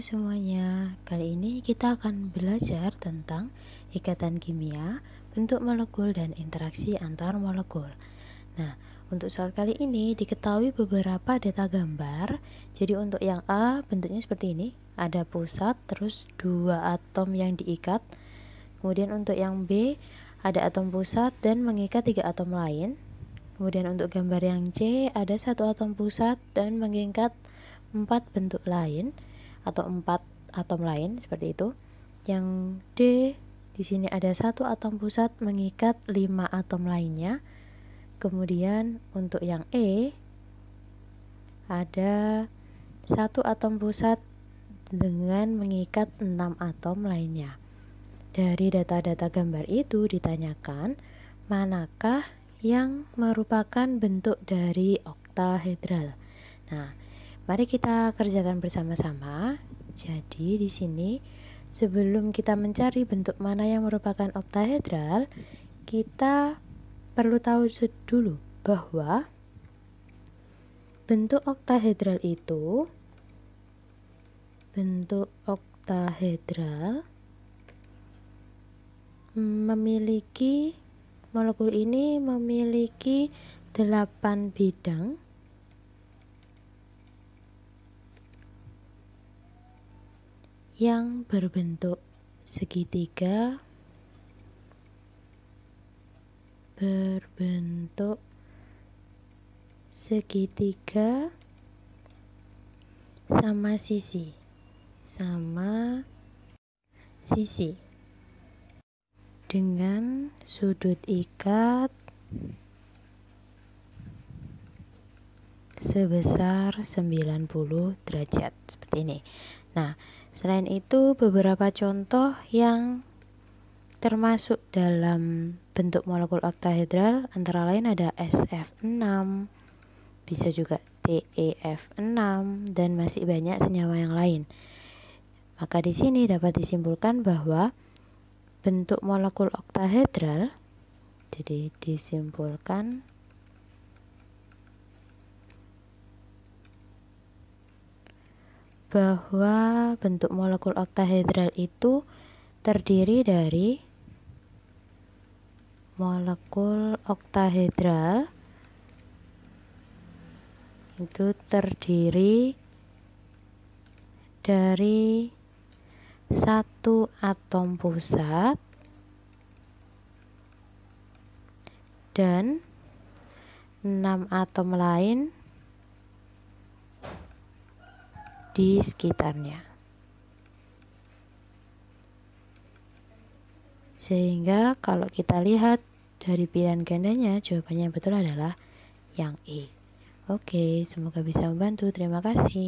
semuanya, kali ini kita akan belajar tentang ikatan kimia, bentuk molekul, dan interaksi antar molekul. Nah, untuk saat kali ini diketahui beberapa data gambar. Jadi untuk yang A bentuknya seperti ini, ada pusat, terus dua atom yang diikat. Kemudian untuk yang B ada atom pusat dan mengikat tiga atom lain. Kemudian untuk gambar yang C ada satu atom pusat dan mengikat empat bentuk lain atau empat atom lain seperti itu. Yang D di sini ada satu atom pusat mengikat lima atom lainnya. Kemudian untuk yang E ada satu atom pusat dengan mengikat enam atom lainnya. Dari data-data gambar itu ditanyakan manakah yang merupakan bentuk dari oktahedral. Nah, Mari kita kerjakan bersama-sama. Jadi di sini sebelum kita mencari bentuk mana yang merupakan oktahedral, kita perlu tahu dulu bahwa bentuk oktahedral itu bentuk oktahedral memiliki molekul ini memiliki 8 bidang yang berbentuk segitiga berbentuk segitiga sama sisi sama sisi dengan sudut ikat sebesar 90 derajat seperti ini Nah, selain itu beberapa contoh yang termasuk dalam bentuk molekul oktahedral antara lain ada SF6, bisa juga TEF6 dan masih banyak senyawa yang lain. Maka di sini dapat disimpulkan bahwa bentuk molekul oktahedral jadi disimpulkan bahwa bentuk molekul oktahedral itu terdiri dari molekul oktahedral itu terdiri dari satu atom pusat dan enam atom lain di sekitarnya. Sehingga kalau kita lihat dari pilihan gandanya, jawabannya yang betul adalah yang E. Oke, semoga bisa membantu. Terima kasih.